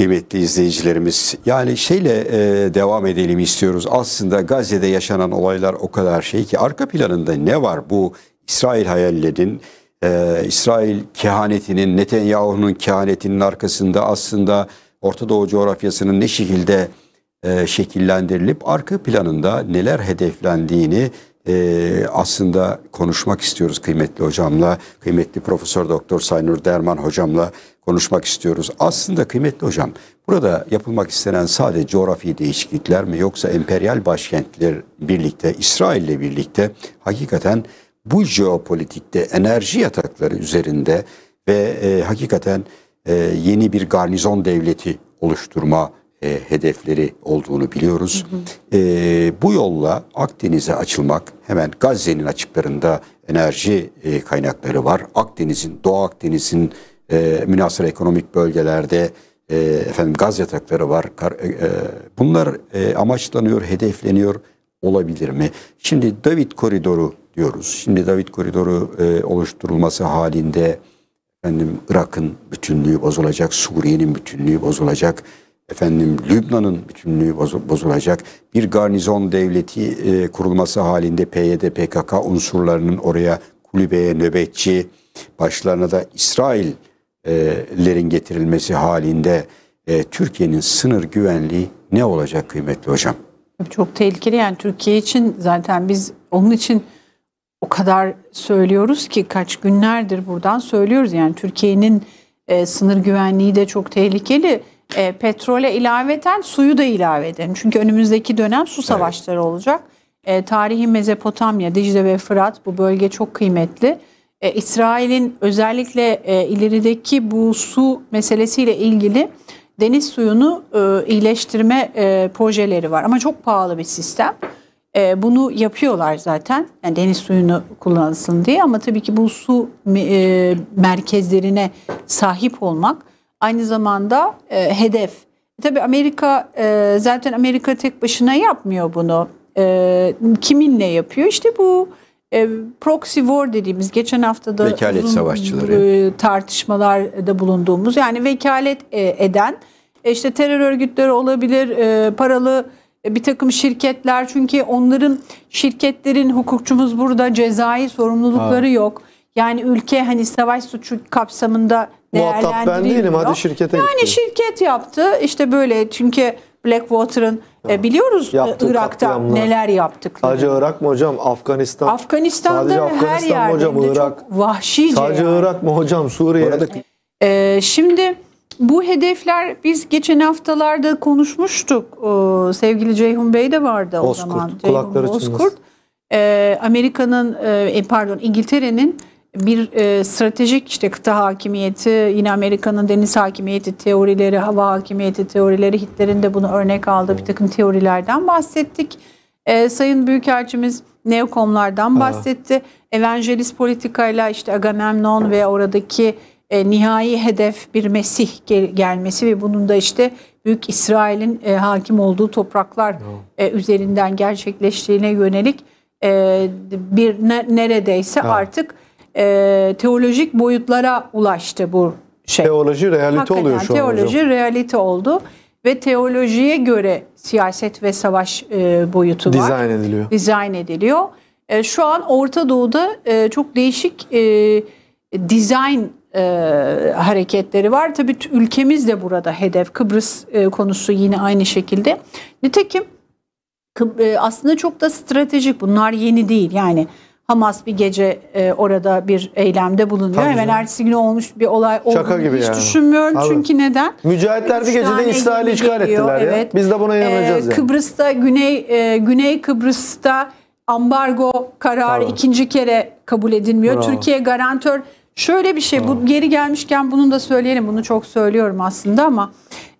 kıymetli izleyicilerimiz. Yani şeyle e, devam edelim istiyoruz. Aslında Gazze'de yaşanan olaylar o kadar şey ki arka planında ne var bu İsrail hayallerinin, e, İsrail kehanetinin, Netanyahu'nun kehanetinin arkasında aslında Orta Doğu coğrafyasının ne şekilde e, şekillendirilip arka planında neler hedeflendiğini e, aslında konuşmak istiyoruz kıymetli hocamla, kıymetli Profesör Doktor Saynur Derman hocamla konuşmak istiyoruz. Aslında kıymetli hocam burada yapılmak istenen sadece coğrafi değişiklikler mi yoksa emperyal başkentler birlikte İsrail ile birlikte hakikaten bu jeopolitikte enerji yatakları üzerinde ve e, hakikaten e, yeni bir garnizon devleti oluşturma e, hedefleri olduğunu biliyoruz. Hı hı. E, bu yolla Akdeniz'e açılmak, hemen Gazze'nin açıklarında enerji e, kaynakları var. Akdeniz'in, Doğu Akdeniz'in e, münasır ekonomik bölgelerde e, efendim gaz yatakları var. Kar, e, e bunlar e, amaçlanıyor, hedefleniyor olabilir mi? Şimdi David Koridoru diyoruz. Şimdi David Koridoru e, oluşturulması halinde efendim Irak'ın bütünlüğü bozulacak, Suriye'nin bütünlüğü bozulacak efendim Lübnan'ın bütünlüğü bozulacak. Bir garnizon devleti e, kurulması halinde PYD PKK unsurlarının oraya kulübeye nöbetçi başlarına da İsraillerin getirilmesi halinde e, Türkiye'nin sınır güvenliği ne olacak kıymetli hocam? Çok tehlikeli yani Türkiye için zaten biz onun için o kadar söylüyoruz ki kaç günlerdir buradan söylüyoruz yani Türkiye'nin e, sınır güvenliği de çok tehlikeli e, petrole ilaveten suyu da ilave edelim. Çünkü önümüzdeki dönem su savaşları evet. olacak. E, tarihi Mezopotamya, Dicle ve Fırat bu bölge çok kıymetli. E, İsrail'in özellikle e, ilerideki bu su meselesiyle ilgili deniz suyunu e, iyileştirme e, projeleri var. Ama çok pahalı bir sistem. E, bunu yapıyorlar zaten. Yani deniz suyunu kullansın diye ama tabii ki bu su e, merkezlerine sahip olmak aynı zamanda e, hedef. E, tabii Amerika e, zaten Amerika tek başına yapmıyor bunu. E, kiminle yapıyor? İşte bu e, proxy war dediğimiz geçen hafta da vekalet uzun, savaşçıları e, tartışmalarda bulunduğumuz yani vekalet e, eden e, işte terör örgütleri olabilir, e, paralı e, bir takım şirketler çünkü onların şirketlerin hukukçumuz burada cezai sorumlulukları ha. yok. Yani ülke hani savaş suçu kapsamında değerlendirilmiyor. Muhatap ben değilim hadi şirkete Yani gitti. şirket yaptı işte böyle çünkü Blackwater'ın e, biliyoruz e, Yaptığı Irak'ta katliamlar. neler yaptıkları. Sadece Irak mı hocam? Afganistan. Afganistan'da Sadece Afganistan her mı hocam? yerde Irak. çok vahşice. Sadece yani. Irak mı hocam? Suriye. Arada... Ee, şimdi bu hedefler biz geçen haftalarda konuşmuştuk. Ee, sevgili Ceyhun Bey de vardı Bozkurt, o zaman. Ceyhun Bozkurt. Ee, Amerika'nın e, e, pardon İngiltere'nin bir e, stratejik işte kıta hakimiyeti, yine Amerika'nın deniz hakimiyeti teorileri, hava hakimiyeti teorileri, Hitler'in de bunu örnek aldığı bir takım teorilerden bahsettik. E, Sayın Büyükelçimiz neokomlardan bahsetti. Ha. Evangelist politikayla işte Agamemnon ve oradaki e, nihai hedef bir Mesih gel- gelmesi ve bunun da işte Büyük İsrail'in e, hakim olduğu topraklar e, üzerinden gerçekleştiğine yönelik e, bir ne, neredeyse ha. artık e, teolojik boyutlara ulaştı bu şey. Teoloji realite Hakikaten, oluyor şu an Teoloji realite oldu ve teolojiye göre siyaset ve savaş e, boyutu Dizayn var. Dizayn ediliyor. Dizayn ediliyor. E, şu an Orta Doğu'da e, çok değişik e, design e, hareketleri var. Tabii ülkemiz de burada hedef. Kıbrıs e, konusu yine aynı şekilde. Nitekim e, aslında çok da stratejik bunlar yeni değil yani Hamas bir gece e, orada bir eylemde bulunuyor. Tabii Hemen ertesi günü olmuş bir olay olduğunu Şaka gibi hiç yani. düşünmüyorum. Abi. Çünkü neden? Mücahitler bir gecede İsrail'i işgal geliyor. ettiler ya. Evet. Biz de buna inanacağız. Ee, yani. Kıbrıs'ta, Güney e, Güney Kıbrıs'ta ambargo kararı Tabii. ikinci kere kabul edilmiyor. Bravo. Türkiye garantör Şöyle bir şey, bu geri gelmişken bunu da söyleyelim. Bunu çok söylüyorum aslında ama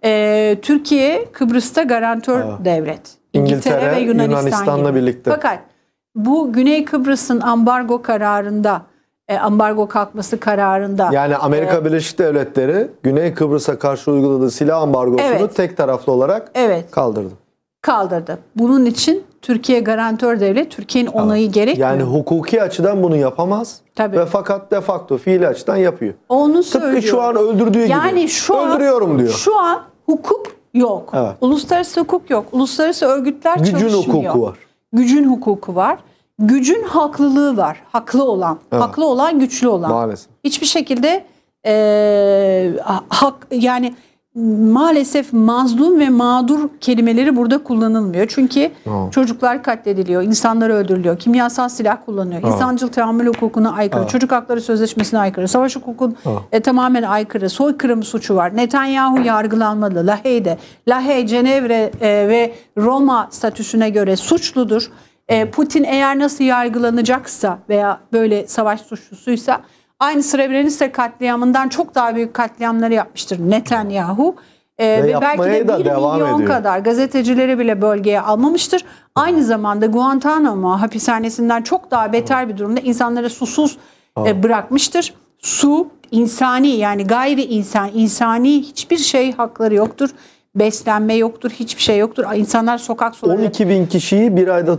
e, Türkiye Kıbrıs'ta garantör ha. devlet. İngiltere, İngiltere ve Yunanistan Yunanistan'la gibi. birlikte. Fakat bu Güney Kıbrıs'ın ambargo kararında e, ambargo kalkması kararında. Yani Amerika e, Birleşik Devletleri Güney Kıbrıs'a karşı uyguladığı silah ambargosunu evet, tek taraflı olarak evet, kaldırdı. Kaldırdı. Bunun için Türkiye garantör devlet, Türkiye'nin onayı evet. gerekmiyor. Yani hukuki açıdan bunu yapamaz. Tabii. Ve fakat de facto fiili açıdan yapıyor. Onu söylüyor. Tıpkı şu an öldürdüğü yani gibi. Şu an, Öldürüyorum diyor. Şu an hukuk yok. Evet. Uluslararası hukuk yok. Uluslararası örgütler Gücün çalışmıyor. Gücün hukuku var gücün hukuku var. Gücün haklılığı var. Haklı olan. Evet. Haklı olan güçlü olan. Maalesef. Hiçbir şekilde e, hak yani maalesef mazlum ve mağdur kelimeleri burada kullanılmıyor. Çünkü Aa. çocuklar katlediliyor, insanlar öldürülüyor, kimyasal silah kullanıyor, Aa. insancıl tahammül hukukuna aykırı, Aa. çocuk hakları sözleşmesine aykırı, savaş hukukun e, tamamen aykırı, soykırım suçu var. Netanyahu yargılanmalı, Lahey'de. Lahey, Cenevre e, ve Roma statüsüne göre suçludur. E, Putin eğer nasıl yargılanacaksa veya böyle savaş suçlusuysa aynı Srebrenica katliamından çok daha büyük katliamları yapmıştır Netanyahu. Ee, ve, ve belki de 1 da milyon ediyor. kadar gazetecileri bile bölgeye almamıştır. Aynı zamanda Guantanamo hapishanesinden çok daha beter bir durumda insanları susuz e, bırakmıştır. Su, insani yani gayri insan, insani hiçbir şey hakları yoktur. Beslenme yoktur, hiçbir şey yoktur. İnsanlar sokak sokak... 12 bin kişiyi bir ayda